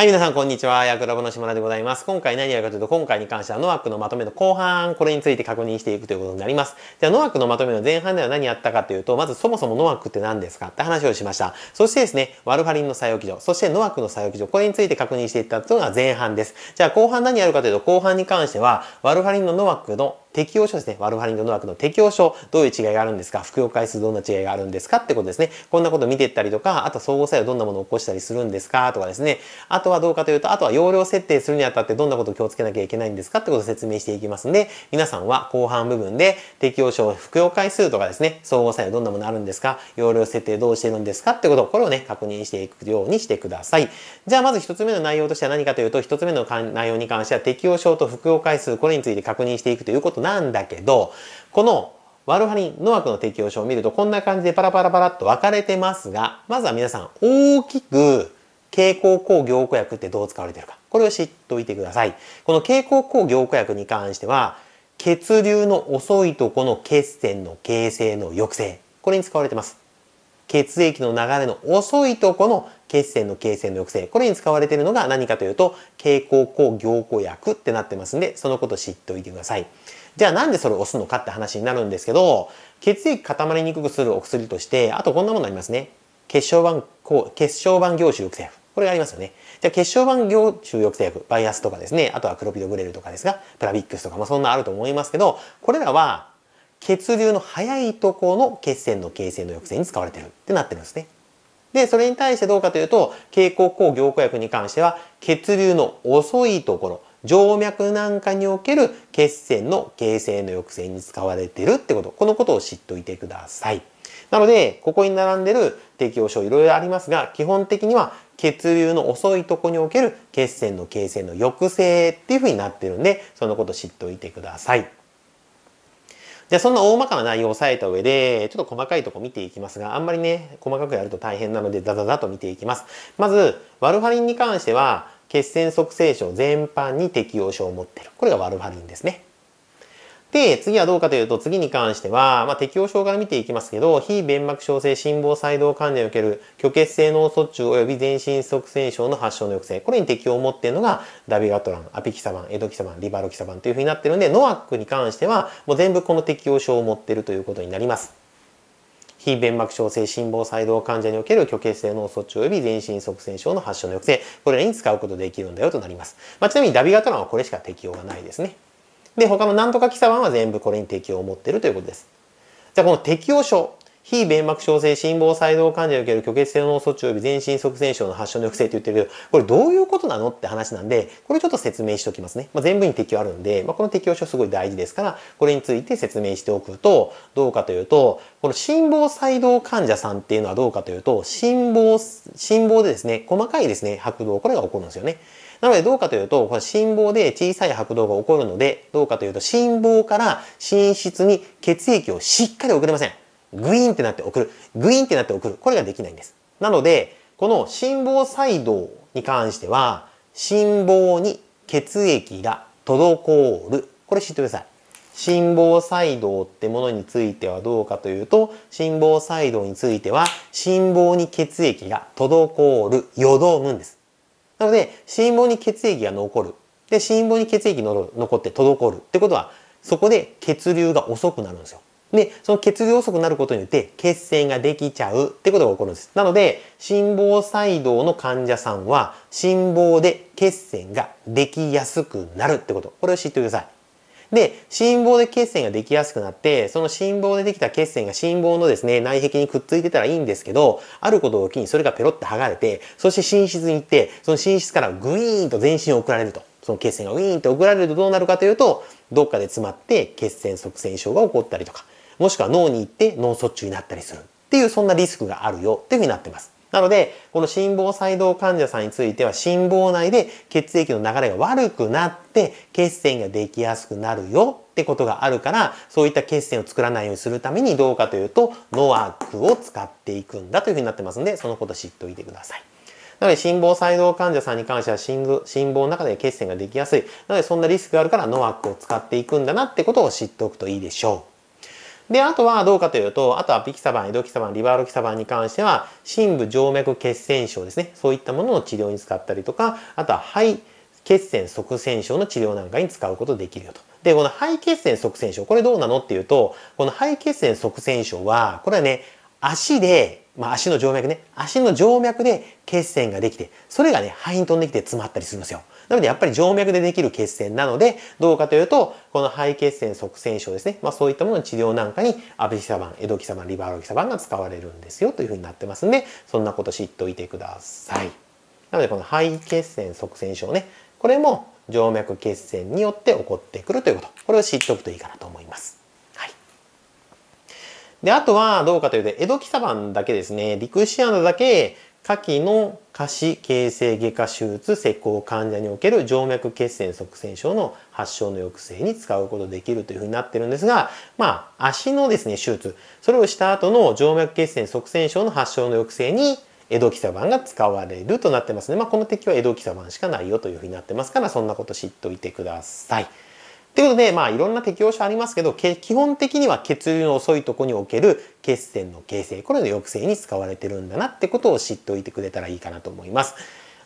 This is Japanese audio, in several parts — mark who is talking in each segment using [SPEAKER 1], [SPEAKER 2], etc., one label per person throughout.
[SPEAKER 1] はい、皆さん、こんにちは。ヤクラボの島田でございます。今回何やるかというと、今回に関しては、ノアックのまとめの後半、これについて確認していくということになります。じゃあ、ノアックのまとめの前半では何やったかというと、まずそもそもノアックって何ですかって話をしました。そしてですね、ワルファリンの作用基準、そしてノアックの作用基準、これについて確認していったというのが前半です。じゃあ、後半何やるかというと、後半に関しては、ワルファリンのノアックの適用書ですね。ワルファリンド農クの適用書、どういう違いがあるんですか服用回数どんな違いがあるんですかってことですね。こんなこと見ていったりとか、あと総合作用どんなものを起こしたりするんですかとかですね。あとはどうかというと、あとは容量設定するにあたってどんなことを気をつけなきゃいけないんですかってことを説明していきますんで、皆さんは後半部分で適用書、服用回数とかですね、総合作用どんなものあるんですか容量設定どうしてるんですかってことを、これをね、確認していくようにしてください。じゃあまず一つ目の内容としては何かというと、一つ目の内容に関しては適用書と服用回数、これについて確認していくということことなんだけど、このワルファリン、ノアクの適用書を見るとこんな感じでパラパラパラっと分かれてますが、まずは皆さん大きく蛍光工業庫薬ってどう使われてるか、これを知っておいてください。この蛍光工業固薬に関しては、血流の遅いとこの血栓の形成の抑制、これに使われてます。血液の流れの遅いとこの血栓の形成の抑制、これに使われているのが何かというと、蛍光抗凝固薬ってなってますんで、そのこと知っておいてください。じゃあなんでそれを押すのかって話になるんですけど、血液固まりにくくするお薬として、あとこんなものありますね。血小板、血小板凝集抑制薬。これがありますよね。じゃあ、血小板凝集抑制薬、バイアスとかですね、あとはクロピドグレルとかですが、プラビックスとか、まあそんなあると思いますけど、これらは血流の速いとこの血栓の形成の抑制に使われてるってなってるんですね。で、それに対してどうかというと、経口抗凝固薬に関しては、血流の遅いところ、静脈なんかにおける血栓の形成の抑制に使われてるってこと、このことを知っておいてください。なので、ここに並んでる適応症いろいろありますが、基本的には血流の遅いとこにおける血栓の形成の抑制っていうふうになってるんで、そのこと知っておいてください。じゃあそんな大まかな内容を押さえた上で、ちょっと細かいとこ見ていきますが、あんまりね、細かくやると大変なので、ザザザと見ていきます。まず、ワルファリンに関しては、血栓促成症全般に適応症を持ってる。これがワルファリンですね。で、次はどうかというと、次に関しては、まあ、適応症から見ていきますけど、非弁膜症性心房細動患者における虚血性脳卒中及び全身促成症の発症の抑制。これに適応を持っているのが、ダビガトラン、アピキサバン、エドキサバン、リバロキサバンというふうになってるんで、ノアックに関しては、もう全部この適応症を持っているということになります。非弁膜症性心房細動患者における虚血性脳卒中及び全身側線症の発症の抑制、これらに使うことできるんだよとなります。まあ、ちなみにダビガトランはこれしか適用がないですね。で、他のなんとか基礎版は全部これに適用を持っているということです。じゃあこの適用書非弁膜症性心房細動患者における虚血性脳卒中及び全身側栓症の発症の抑制って言ってるけど、これどういうことなのって話なんで、これちょっと説明しておきますね。まあ、全部に適用あるんで、まあ、この適用書すごい大事ですから、これについて説明しておくと、どうかというと、この心房細動患者さんっていうのはどうかというと、心房、心房でですね、細かいですね、拍動、これが起こるんですよね。なのでどうかというと、これ心房で小さい拍動が起こるので、どうかというと、心房から心室に血液をしっかり送れません。グイーンってなって送る。グイーンってなって送る。これができないんです。なので、この心房細動に関しては、心房に血液が滞る。これ知ってください。心房細動ってものについてはどうかというと、心房細動については、心房に血液が滞る、淀むんです。なので、心房に血液が残る。で、心房に血液の残って滞る。ってことは、そこで血流が遅くなるんですよ。で、その血流遅くなることによって血栓ができちゃうってことが起こるんです。なので、心房細動の患者さんは心房で血栓ができやすくなるってこと。これを知ってください。で、心房で血栓ができやすくなって、その心房でできた血栓が心房のですね、内壁にくっついてたらいいんですけど、あることを機にそれがペロッと剥がれて、そして寝室に行って、その寝室からグイーンと全身を送られると。その血栓がウィーンと送られるとどうなるかというと、どっかで詰まって血栓塞栓症が起こったりとか、もしくは脳に行って脳卒中になったりするっていうそんなリスクがあるよっていうふうになってます。なので、この心房細動患者さんについては、心房内で血液の流れが悪くなって、血栓ができやすくなるよってことがあるから、そういった血栓を作らないようにするためにどうかというと、ノアックを使っていくんだというふうになってますんで、そのこと知っておいてください。なので、心房細動患者さんに関しては心、心房の中で血栓ができやすい。なので、そんなリスクがあるから、ノアックを使っていくんだなってことを知っておくといいでしょう。で、あとはどうかというと、あとはピキサバン、エドキサバン、リバーロキサバンに関しては、深部静脈血栓症ですね。そういったものの治療に使ったりとか、あとは肺血栓側栓症の治療なんかに使うことできるよと。で、この肺血栓側栓症、これどうなのっていうと、この肺血栓側栓症は、これはね、足で、まあ足の静脈ね、足の静脈で血栓ができて、それがね、肺に飛んできて詰まったりするんですよ。なのでやっぱり静脈でできる血栓なので、どうかというと、この肺血栓促栓症ですね。まあそういったものの治療なんかに、アビサバン、エドキサバン、リバーロキサバンが使われるんですよというふうになってますんで、そんなこと知っておいてください。なのでこの肺血栓促栓症ね、これも静脈血栓によって起こってくるということ。これを知っておくといいかなと思います。で、あとはどうかというと、エドキサバンだけですね、リクシアンドだけ先の下肢形成外科手術施工患者における静脈血栓塞栓症の発症の抑制に使うことできるというふうになってるんですが、まあ、足のですね、手術、それをした後の静脈血栓塞栓症の発症の抑制にエドキサバンが使われるとなってますね。まあ、この敵はエドキサバンしかないよというふうになってますから、そんなこと知っておいてください。というので、まあいろんな適応者ありますけど、基本的には血流の遅いとこにおける血栓の形成、これの抑制に使われてるんだなってことを知っておいてくれたらいいかなと思います。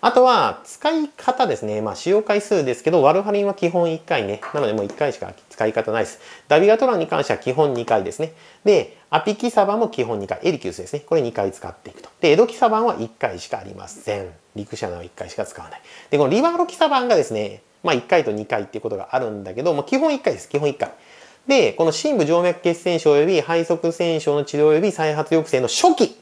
[SPEAKER 1] あとは、使い方ですね。まあ、使用回数ですけど、ワルファリンは基本1回ね。なので、もう1回しか使い方ないです。ダビガトランに関しては基本2回ですね。で、アピキサバンも基本2回。エリキュスですね。これ2回使っていくと。で、エドキサバンは1回しかありません。リクシャナは1回しか使わない。で、このリバーロキサバンがですね、まあ、1回と2回っていうことがあるんだけど、まあ、基本1回です。基本1回。で、この深部静脈血栓症及び肺側栓症の治療及び再発抑制の初期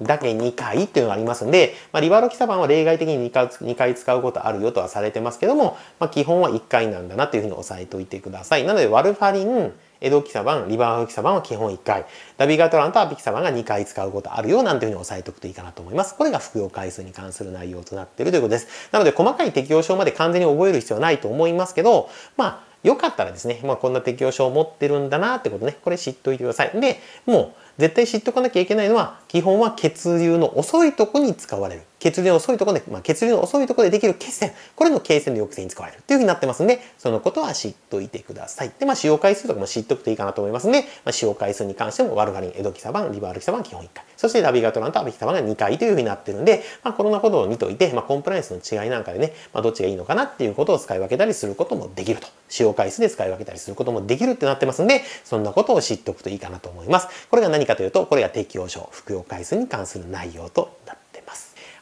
[SPEAKER 1] だけ2回っていうのがありますんで、まあ、リバロキサバンは例外的に2回 ,2 回使うことあるよとはされてますけども、まあ、基本は1回なんだなっていうふうに押さえておいてください。なので、ワルファリン、江戸バン、リバーフバンは基本1回、ダビガトランとアピバンが2回使うことあるよなんていうふうに押さえておくといいかなと思います。これが服用回数に関する内容となっているということです。なので、細かい適用症まで完全に覚える必要はないと思いますけど、まあ、よかったらですね、まあ、こんな適用症を持ってるんだなってことね、これ知っといてください。で、もう、絶対知っておかなきゃいけないのは、基本は血流の遅いとこに使われる。血流の遅いところで、まあ、血流の遅いところでできる血栓、これの形成の抑制に使われるというふうになってますんで、そのことは知っといてください。で、まあ、使用回数とかも知っとくといいかなと思いますんで、まあ、使用回数に関しても、ワルガリン、エドキサバン、リバールキサバン基本1回。そしてラビガトランとアビキサバンが2回というふうになってるんで、まあ、コロナほどを見といて、まあ、コンプライアンスの違いなんかでね、まあ、どっちがいいのかなっていうことを使い分けたりすることもできると。使用回数で使い分けたりすることもできるってなってますんで、そんなことを知っとくといいかなと思います。これが何かというと、これが適用書、服用回数に関する内容となって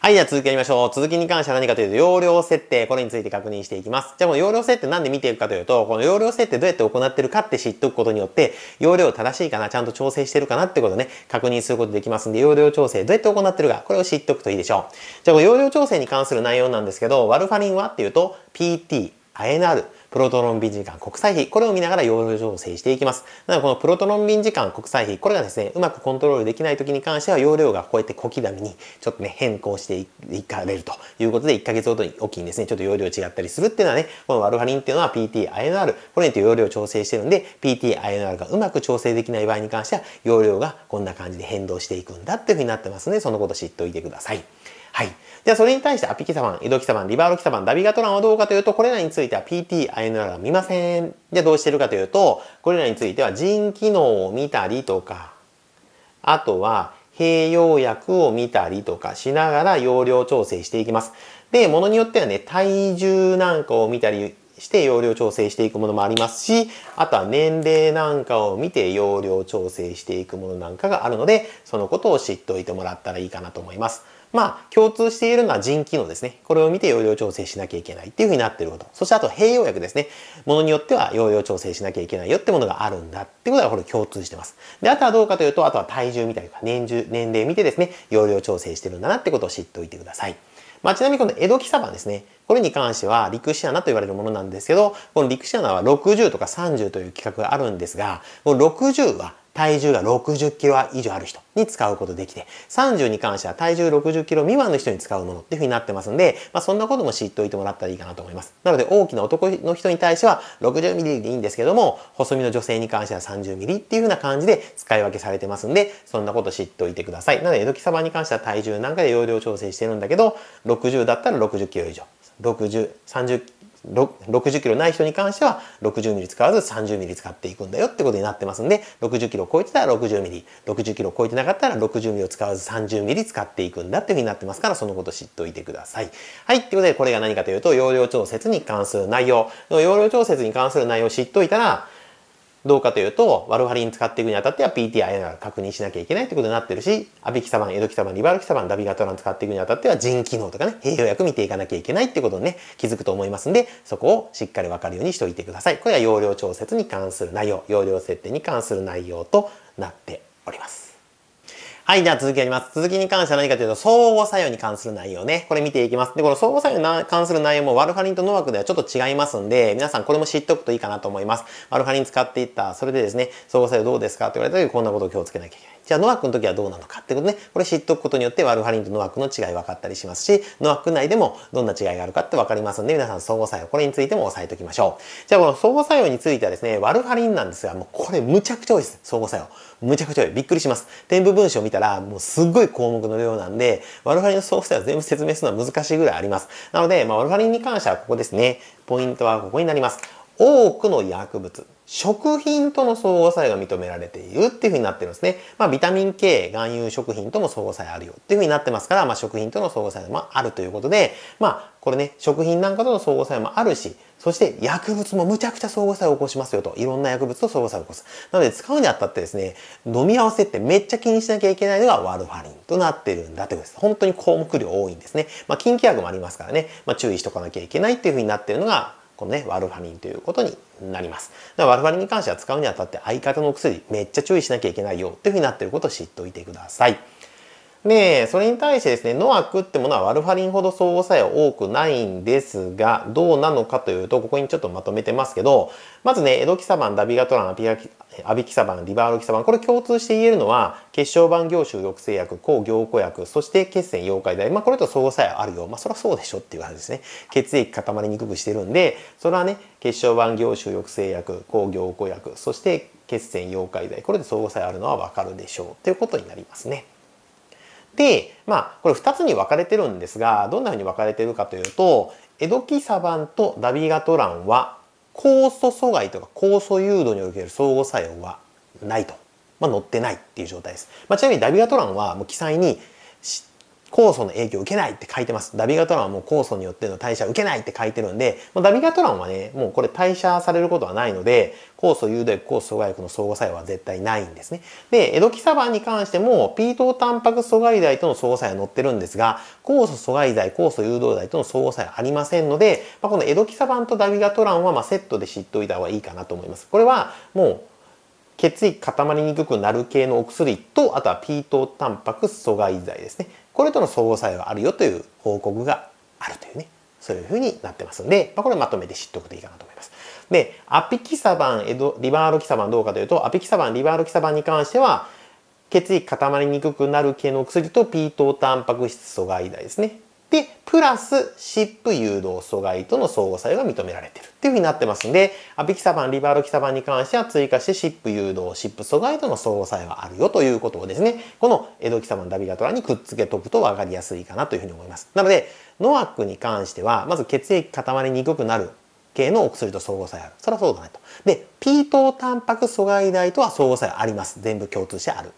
[SPEAKER 1] はい、じゃあ続きやりましょう。続きに関しては何かというと、容量設定、これについて確認していきます。じゃあこの容量設定なんで見ていくかというと、この容量設定どうやって行ってるかって知っておくことによって、容量正しいかな、ちゃんと調整してるかなってことね、確認することできますんで、容量調整どうやって行ってるか、これを知っておくといいでしょう。じゃあこの容量調整に関する内容なんですけど、ワルファリンはっていうと、PT、アエナル、プロトロン便時間国際費、これを見ながら容量調整していきます。なのでこのプロトロン便時間国際費、これがですね、うまくコントロールできない時に関しては容量がこうやって小刻みにちょっとね、変更していかれるということで、1ヶ月ごとにおきにですね、ちょっと容量違ったりするっていうのはね、このワルファリンっていうのは PTINR、これにて容量調整してるんで、PTINR がうまく調整できない場合に関しては、容量がこんな感じで変動していくんだっていうふうになってますので、そのこと知っておいてください。はい。じゃあそれに対してアピキサマン、イドキサマン、リバーロキサマン、ダビガトランはどうかというと、これらについては PT、INR は見ません。じゃあどうしてるかというと、これらについては腎機能を見たりとか、あとは併用薬を見たりとかしながら容量調整していきます。で、ものによってはね、体重なんかを見たりして容量調整していくものもありますし、あとは年齢なんかを見て容量調整していくものなんかがあるので、そのことを知っておいてもらったらいいかなと思います。まあ、共通しているのは腎機能ですね。これを見て容量調整しなきゃいけないっていうふうになってること。そしてあと併用薬ですね。ものによっては容量調整しなきゃいけないよってものがあるんだってことがこれ共通してます。で、あとはどうかというと、あとは体重見たりとか年中、年齢見てですね、容量調整してるんだなってことを知っておいてください。まあ、ちなみにこの江戸木サバですね。これに関しては、陸シアナと言われるものなんですけど、この陸シアナは60とか30という規格があるんですが、この60は体重が60キロ以上ある人に使うことできて、30に関しては体重60キロ未満の人に使うものっていうふうになってますんで、まあ、そんなことも知っておいてもらったらいいかなと思います。なので大きな男の人に対しては60ミリでいいんですけども、細身の女性に関しては30ミリっていうふうな感じで使い分けされてますんで、そんなこと知っておいてください。なので江戸木サバに関しては体重なんかで容量調整してるんだけど、60だったら60キロ以上。60、30 60キロない人に関しては60ミリ使わず30ミリ使っていくんだよってことになってますんで、60キロ超えてたら60ミリ、60キロ超えてなかったら60ミリを使わず30ミリ使っていくんだっていうふうになってますから、そのこと知っておいてください。はい。ってことで、これが何かというと、容量調節に関する内容。容量調節に関する内容を知っといたら、どうかというと、ワルファリン使っていくにあたっては PTIN が確認しなきゃいけないってことになってるし、アビキサバン、エドキサバン、リバルキサバン、ダビガトラン使っていくにあたっては腎機能とかね、併用薬見ていかなきゃいけないってことにね、気づくと思いますんで、そこをしっかりわかるようにしておいてください。これは容量調節に関する内容、容量設定に関する内容となっております。はい、じゃあ続きやります。続きに関しては何かというと、相互作用に関する内容ね。これ見ていきます。で、この相互作用に関する内容もワルファリンとノワクではちょっと違いますんで、皆さんこれも知っておくといいかなと思います。ワルファリン使っていった、それでですね、相互作用どうですかって言われた時こんなことを気をつけなきゃいけない。じゃあノアックの時はどうなのかってことね、これ知っておくことによってワルファリンとノアックの違い分かったりしますし、ノアック内でもどんな違いがあるかって分かりますんで、皆さん相互作用、これについても押さえておきましょう。じゃあこの相互作用についてはですね、ワルファリンなんですが、もうこれむちゃくちゃ多いです、相互作用。むちゃくちゃ多い。びっくりします。添付文章を見たら、もうすっごい項目の量なんで、ワルファリンの相互作用全部説明するのは難しいぐらいあります。なので、まあ、ワルファリンに関してはここですね、ポイントはここになります。多くの薬物食品との相互作用が認められているっていうふうになってるんですね。まあ、ビタミン K、含有食品とも相互作用あるよっていうふうになってますから、まあ、食品との相互作用もあるということで、まあ、これね、食品なんかとの相互作用もあるし、そして薬物もむちゃくちゃ相互作用を起こしますよと。いろんな薬物と相互作用を起こす。なので使うにあたってですね、飲み合わせってめっちゃ気にしなきゃいけないのがワルファリンとなってるんだということです。本当に項目量多いんですね。まあ、禁忌薬もありますからね、まあ、注意しとかなきゃいけないっていうふうになってるのがこのね、ワルファリンということになります。だからワルファリンに関しては使うにあたって相方のお薬めっちゃ注意しなきゃいけないよっていうふうになってることを知っておいてください。で、それに対してですね、ノアクってものはワルファリンほど相互作用多くないんですが、どうなのかというと、ここにちょっとまとめてますけど、まずね、エドキサバン、ダビガトラン、アアキアビキサバン、リバーロキサバン、これ共通して言えるのは、血小板凝集抑制薬、抗凝固薬、そして血栓溶解剤。まあこれと相互作用あるよ。まあそりゃそうでしょっていう話ですね。血液固まりにくくしてるんで、それはね、血小板凝集抑制薬、抗凝固薬、そして血栓溶解剤。これで相互作用あるのはわかるでしょう。ということになりますね。で、まあ、これ2つに分かれてるんですが、どんな風に分かれてるかというと、エドキサバンとダビガトランは、酵素阻害とか酵素誘導における相互作用はないと。まあ、乗ってないっていう状態です。まあ、ちなみにダビガトランはもう記載に、酵素の影響を受けないって書いてます。ダビガトランはもう酵素によっての代謝を受けないって書いてるんで、もうダビガトランはね、もうこれ代謝されることはないので、酵素誘導薬、酵素阻害薬の相互作用は絶対ないんですね。で、エドキサバンに関しても、ピートタンパク阻害剤との相互作用は載ってるんですが、酵素阻害剤、酵素誘導剤との相互作用はありませんので、まあ、このエドキサバンとダビガトランはまセットで知っておいた方がいいかなと思います。これはもう血液固まりにくくなる系のお薬とあとは P トタンパク阻害剤ですねこれとの相互作用があるよという報告があるというねそういうふうになってますんで、まあ、これまとめて知っておくといいかなと思います。で、アピキサバン、エドリバーロキサバンどうかというと、アピキサバン、リバーロキサバンに関しては、血液固まりにくくなる系の薬と P トタンパク質阻害剤ですね。で、プラス、シップ誘導阻害との相互作用が認められているっていうふうになってますんで、アビキサバン、リバロキサバンに関しては追加してシップ誘導、シップ阻害との相互作用があるよということをですね、このエドキサバン、ダビガトラにくっつけとくと分かりやすいかなというふうに思います。なので、ノアックに関しては、まず血液固まりにくくなる系のお薬と相互作用ある。それはそうだねと。で、P 等タンパク阻害剤とは相互作用あります。全部共通してある。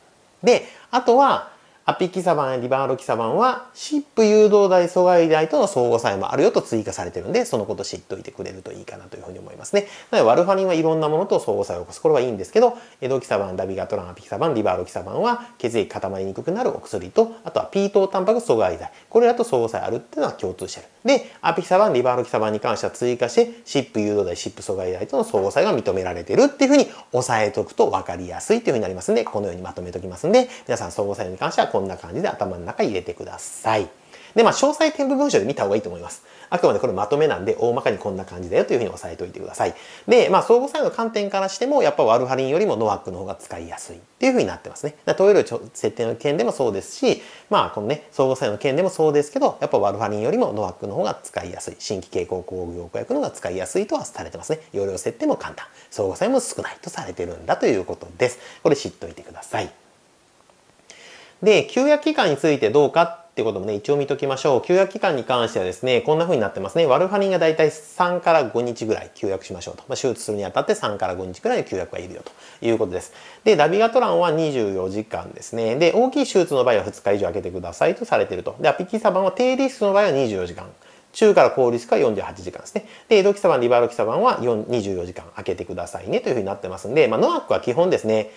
[SPEAKER 1] で、あとは、アピキサバンやリバーロキサバンは、シップ誘導剤、阻害剤との相互作用もあるよと追加されてるんで、そのこと知っといてくれるといいかなというふうに思いますね。なので、ワルファリンはいろんなものと相互作用を起こす。これはいいんですけど、エドキサバン、ダビガトラン、アピキサバン、リバーロキサバンは、血液固まりにくくなるお薬と、あとは P 等タンパク阻害剤。これらと相互作用あるっていうのは共通してる。で、アピキサバン、リバーロキサバンに関しては追加して、シップ誘導剤、シップ阻害剤との相互作用が認められてるっていうふうに押さえておくと分かりやすいというふうになりますんで、このようにまとめおきますんで、皆さん相互作用に関してはこんな感じで頭の中に入れてください。で、まあ、詳細添付文書で見た方がいいと思います。あくまでこれまとめなんで、大まかにこんな感じだよというふうに押さえておいてください。で、まあ、相互作用の観点からしても、やっぱワルハリンよりもノワックの方が使いやすいっていうふうになってますね。投与量設定の件でもそうですし、まあ、このね、相互作用の件でもそうですけど、やっぱワルハリンよりもノワックの方が使いやすい。新規経口抗業薬の方が使いやすいとはされてますね。容量設定も簡単。相互作用も少ないとされてるんだということです。これ知っといてください。で、休薬期間についてどうかっていうこともね、一応見ときましょう。休薬期間に関してはですね、こんな風になってますね。ワルファリンがだいたい3から5日ぐらい休薬しましょうと。まあ、手術するにあたって3から5日ぐらいの休薬がいるよということです。で、ダビガトランは24時間ですね。で、大きい手術の場合は2日以上空けてくださいとされていると。で、アピキサバンは低リスクの場合は24時間。中から高リスクは48時間ですね。で、エドキサバン、リバロキサバンは24時間空けてくださいねという風になってますんで、まあ、ノアックは基本ですね、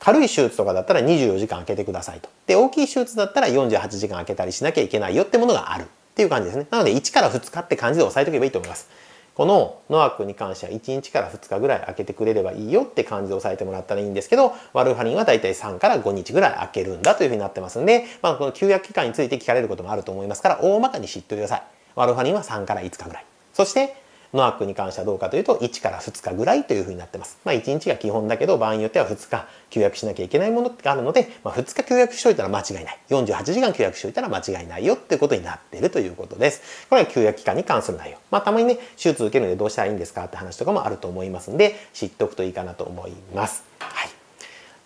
[SPEAKER 1] 軽い手術とかだったら24時間空けてくださいと。で、大きい手術だったら48時間空けたりしなきゃいけないよってものがあるっていう感じですね。なので1から2日って感じで押さえておけばいいと思います。このノアクに関しては1日から2日ぐらい空けてくれればいいよって感じで押さえてもらったらいいんですけど、ワルファリンはだいたい3から5日ぐらい空けるんだというふうになってますんで、まあ、この休薬期間について聞かれることもあると思いますから、大まかに知っておいてください。ワルファリンは3から5日ぐらい。そして、ノアックに関してはどうかというと1から2日ぐらいというふうになってます。まあ、1日が基本だけど場合によっては2日休約しなきゃいけないものがあるので、まあ、2日休約しといたら間違いない。48時間休約しといたら間違いないよっていうことになっているということです。これは休約期間に関する内容。まあ、たまにね、手術受けるのでどうしたらいいんですかって話とかもあると思いますんで、知っておくといいかなと思います。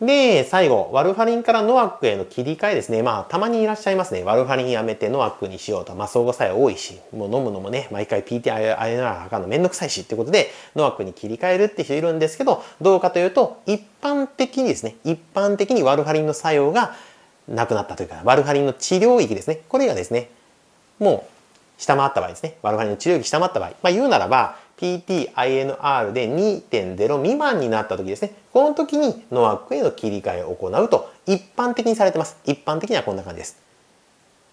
[SPEAKER 1] で、最後、ワルファリンからノアックへの切り替えですね。まあ、たまにいらっしゃいますね。ワルファリンやめてノアックにしようと。まあ、相互作用多いし、もう飲むのもね、毎回 PTI あれなら測るのめんどくさいしってことで、ノアックに切り替えるって人いるんですけど、どうかというと、一般的にですね、一般的にワルファリンの作用がなくなったというか、ワルファリンの治療域ですね。これがですね、もう下回った場合ですね。ワルファリンの治療域下回った場合。まあ、言うならば、PTINR で2.0未満になった時ですね。この時にノアックへの切り替えを行うと一般的にされてます。一般的にはこんな感じです。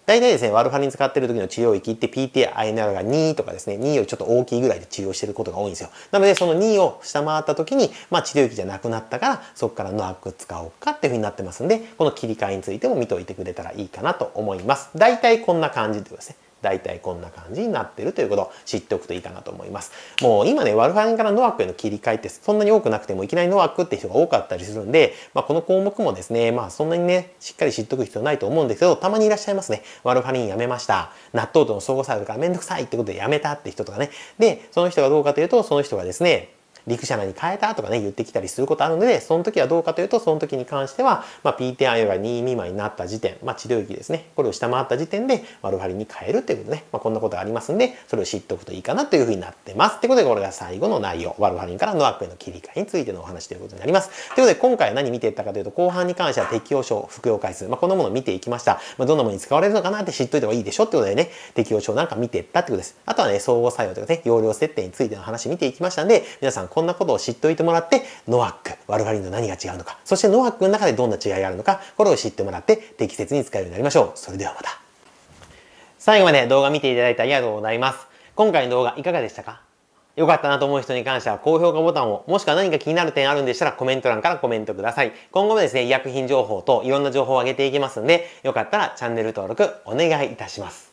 [SPEAKER 1] 大体ですね、ワルファリン使ってる時の治療域って PTINR が2とかですね、2よりちょっと大きいぐらいで治療してることが多いんですよ。なので、その2を下回った時に、まあ治療域じゃなくなったから、そこからノアック使おうかっていうふうになってますんで、この切り替えについても見ておいてくれたらいいかなと思います。大体こんな感じでですね、大体こんな感じになってるということを知っておくといいかなと思います。もう今ね、ワルファリンからノアックへの切り替えってそんなに多くなくてもいきなりノアックって人が多かったりするんで、まあ、この項目もですね、まあそんなにね、しっかり知っておく必要ないと思うんですけど、たまにいらっしゃいますね。ワルファリンやめました。納豆との相互作用からめんどくさいってことでやめたって人とかね。で、その人がどうかというと、その人がですね、陸車内に変えたとかね、言ってきたりすることあるので、その時はどうかというと、その時に関しては、まあ、PTI が2未満になった時点、まあ、治療域ですね、これを下回った時点で、ワルファリンに変えるということね、まあ、こんなことがありますんで、それを知っておくといいかなというふうになってます。ということで、これが最後の内容、ワルファリンからノアックへの切り替えについてのお話ということになります。ということで、今回は何見ていったかというと、後半に関しては適用症、服用回数、まあ、このものを見ていきました。まあ、どんなものに使われるのかなって知っといた方がいいでしょってことでね、適用症なんか見ていったってことです。あとはね、総合作用とかね、容量設定についての話見ていきましたんで、皆さんこんなことを知っておいてもらって、ノアック、ワルファリンの何が違うのか、そしてノアックの中でどんな違いがあるのか、これを知ってもらって適切に使えるようになりましょう。それではまた。最後まで動画見ていただいてありがとうございます。今回の動画いかがでしたか良かったなと思う人に関しては高評価ボタンを、もしくは何か気になる点あるんでしたらコメント欄からコメントください。今後もですね、医薬品情報といろんな情報を上げていきますんで、よかったらチャンネル登録お願いいたします。